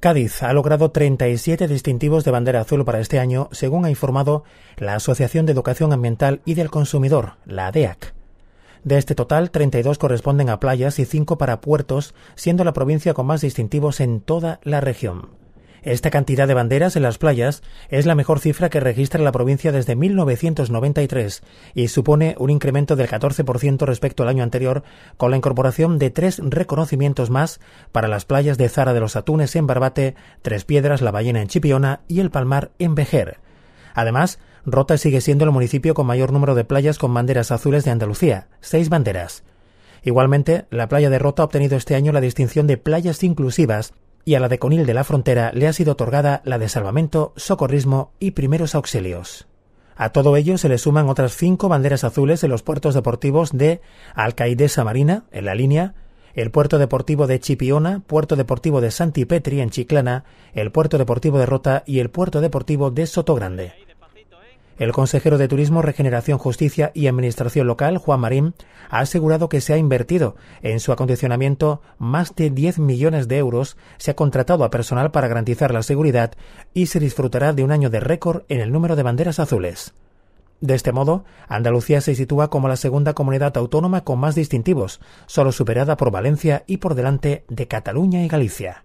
Cádiz ha logrado 37 distintivos de bandera azul para este año, según ha informado la Asociación de Educación Ambiental y del Consumidor, la ADEAC. De este total, 32 corresponden a playas y 5 para puertos, siendo la provincia con más distintivos en toda la región. Esta cantidad de banderas en las playas es la mejor cifra que registra la provincia desde 1993 y supone un incremento del 14% respecto al año anterior con la incorporación de tres reconocimientos más para las playas de Zara de los Atunes en Barbate, Tres Piedras, La Ballena en Chipiona y El Palmar en Vejer. Además, Rota sigue siendo el municipio con mayor número de playas con banderas azules de Andalucía, seis banderas. Igualmente, la playa de Rota ha obtenido este año la distinción de playas inclusivas y a la de Conil de la Frontera le ha sido otorgada la de Salvamento, Socorrismo y Primeros Auxilios. A todo ello se le suman otras cinco banderas azules en los puertos deportivos de Alcaidesa Marina, en la línea, el puerto deportivo de Chipiona, puerto deportivo de Santipetri, en Chiclana, el puerto deportivo de Rota y el puerto deportivo de Sotogrande. El consejero de Turismo, Regeneración, Justicia y Administración Local, Juan Marín, ha asegurado que se ha invertido en su acondicionamiento más de 10 millones de euros, se ha contratado a personal para garantizar la seguridad y se disfrutará de un año de récord en el número de banderas azules. De este modo, Andalucía se sitúa como la segunda comunidad autónoma con más distintivos, solo superada por Valencia y por delante de Cataluña y Galicia.